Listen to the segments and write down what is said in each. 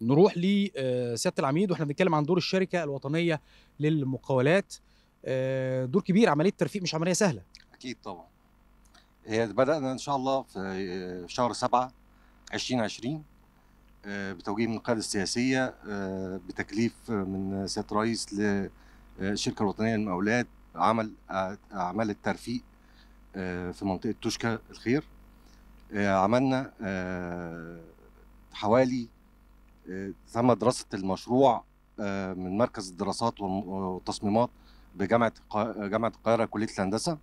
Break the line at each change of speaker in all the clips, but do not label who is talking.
نروح لسياده آه، العميد واحنا بنتكلم عن دور الشركه الوطنيه للمقاولات آه، دور كبير عمليه ترفيق مش عمليه سهله اكيد طبعا هي بدانا ان شاء الله في آه، شهر 7 2020 بتوجيه من القياده السياسيه بتكليف من سياده الرئيس للشركه الوطنيه للمقاولات عمل اعمال الترفيق في منطقه توشكا الخير عملنا حوالي تم آه، دراسه المشروع آه، من مركز الدراسات والتصميمات بجامعه جامعه القاهره كليه الهندسه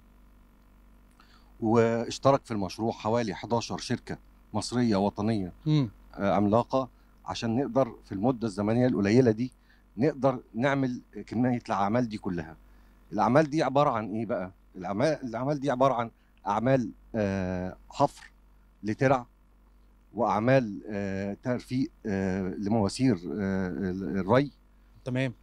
واشترك في المشروع حوالي 11 شركه مصريه وطنيه م. آه، عملاقه عشان نقدر في المده الزمنيه القليله دي نقدر نعمل كميه الاعمال دي كلها الاعمال دي عباره عن ايه بقى الاعمال الاعمال دي عباره عن اعمال حفر لترع واعمال آه، ترفيق آه، لمواسير آه، الري تمام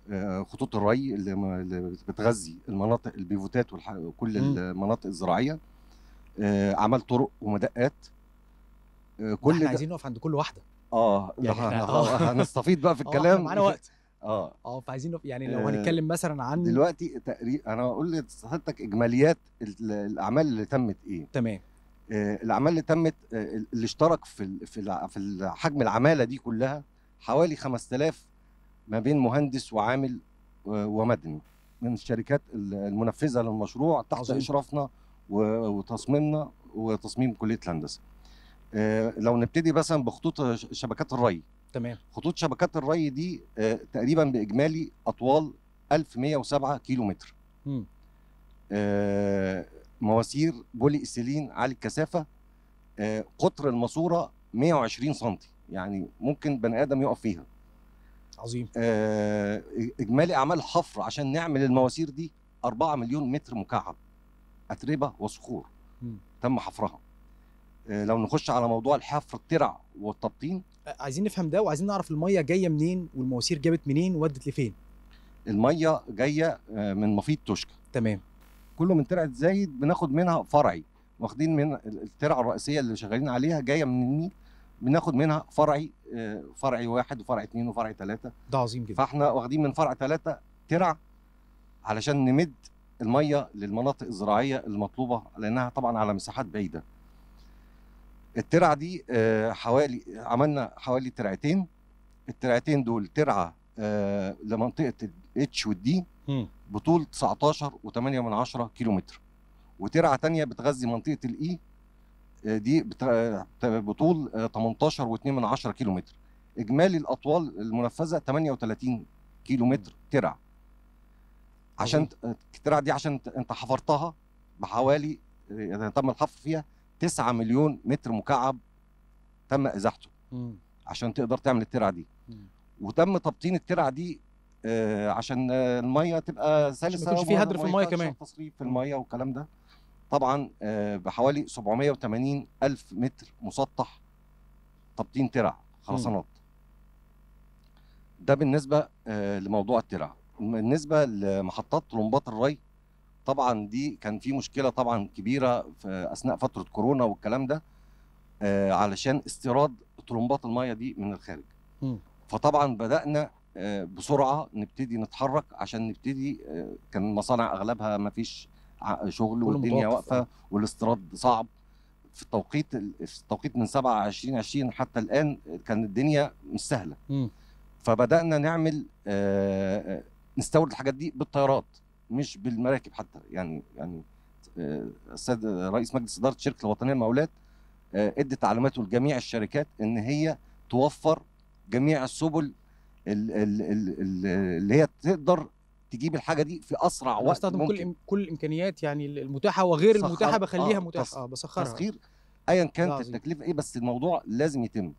خطوط الري اللي بتغذي المناطق البيفوتات وكل المناطق الزراعيه اعمال طرق ومدقات كل احنا عايزين نقف عند كل واحده اه يعني احنا هنستفيض بقى في الكلام معانا وقت اه اه فعايزين يعني لو هنتكلم مثلا عن دلوقتي تقريبا انا هقول لحضرتك اجماليات الاعمال اللي تمت ايه تمام آه، الاعمال اللي تمت آه، اللي اشترك في في حجم العماله دي كلها حوالي 5000 ما بين مهندس وعامل ومدني من الشركات المنفذه للمشروع تحت اشرافنا وتصميمنا وتصميم كليه الهندسه. آه، لو نبتدي مثلا بخطوط شبكات الري. تمام. خطوط شبكات الري دي تقريبا باجمالي اطوال 1107 كيلو متر. امم مواسير بولي استيلين عالي الكثافة آه، قطر الماسورة 120 سم يعني ممكن بني آدم يقف فيها عظيم آه، إجمالي أعمال الحفر عشان نعمل المواسير دي 4 مليون متر مكعب أتربة وصخور تم حفرها آه، لو نخش على موضوع الحفر الترع والتبطين عايزين نفهم ده وعايزين نعرف الميه جايه منين والمواسير جابت منين وودت لفين الميه جايه من مفيد توشكا تمام كله من ترعه زايد بناخد منها فرعي واخدين من الترعه الرئيسيه اللي شغالين عليها جايه من النيل بناخد منها فرعي آه، فرعي واحد وفرع اثنين وفرع ثلاثه ده عظيم جدا فاحنا واخدين من فرع ثلاثه ترع علشان نمد الميه للمناطق الزراعيه المطلوبه لانها طبعا على مساحات بعيده الترعه دي آه، حوالي عملنا حوالي ترعتين الترعتين دول ترعه آه، لمنطقه الاتش والدي بطول 19 و8 كيلو متر وترعه ثانيه بتغذي منطقه الاي e، آه، دي آه، بطول 18 و2 كيلو متر اجمالي الاطوال المنفذه 38 كيلو متر ترع عشان الترع دي عشان انت حفرتها بحوالي تم الحفر فيها 9 مليون متر مكعب تم ازاحته عشان تقدر تعمل الترع دي وتم تبطين الترعه دي آه، عشان الميه تبقى سلسه مش في هدر في الميه كمان تصريف في الميه والكلام ده طبعا آه، بحوالي 780 الف متر مسطح تبطين ترع خرسانات ده بالنسبه آه، لموضوع الترع بالنسبه لمحطات طرمبات الري طبعا دي كان في مشكله طبعا كبيره في اثناء فتره كورونا والكلام ده علشان استيراد طرمبات الميه دي من الخارج فطبعا بدانا آه، بسرعه نبتدي نتحرك عشان نبتدي آه، كان المصانع اغلبها ما فيش شغل والدنيا واقفه والاستيراد صعب في التوقيت في التوقيت من 7 20 حتى الان كان الدنيا مش سهله فبدانا نعمل آه، نستورد الحاجات دي بالطيارات مش بالمراكب حتى يعني يعني السيد رئيس مجلس اداره الشركه الوطنيه للمقاولات ادى تعليماته لجميع الشركات ان هي توفر جميع السبل اللي هي تقدر تجيب الحاجه دي في اسرع وقت استخدم ممكن كل كل الامكانيات يعني المتاحه وغير المتاحه بخليها آه متاحه اه بسخرها تسخير ايا كانت التكلفه ايه بس الموضوع لازم يتم